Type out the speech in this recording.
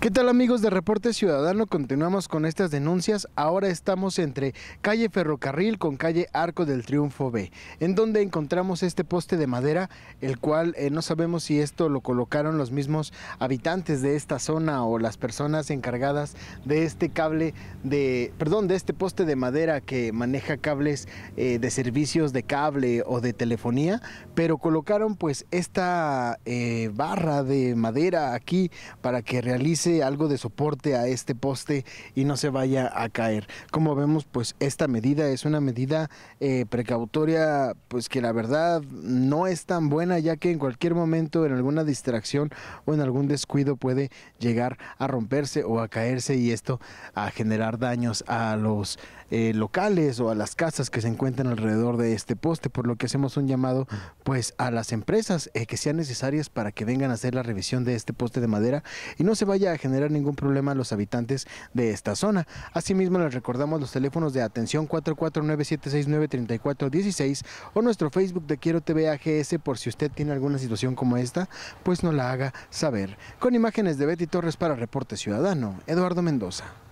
¿Qué tal amigos de Reporte Ciudadano? Continuamos con estas denuncias. Ahora estamos entre calle Ferrocarril con calle Arco del Triunfo B, en donde encontramos este poste de madera, el cual eh, no sabemos si esto lo colocaron los mismos habitantes de esta zona o las personas encargadas de este cable de, perdón, de este poste de madera que maneja cables eh, de servicios de cable o de telefonía, pero colocaron pues esta eh, barra de madera aquí para que realice algo de soporte a este poste y no se vaya a caer. Como vemos, pues esta medida es una medida eh, precautoria, pues que la verdad no es tan buena, ya que en cualquier momento, en alguna distracción o en algún descuido puede llegar a romperse o a caerse y esto a generar daños a los eh, locales o a las casas que se encuentran alrededor de este poste, por lo que hacemos un llamado pues a las empresas eh, que sean necesarias para que vengan a hacer la revisión de este poste de madera y no se vaya a generar ningún problema a los habitantes de esta zona. Asimismo, les recordamos los teléfonos de atención 449-769-3416 o nuestro Facebook de Quiero TV AGS por si usted tiene alguna situación como esta, pues no la haga saber. Con imágenes de Betty Torres para Reporte Ciudadano, Eduardo Mendoza.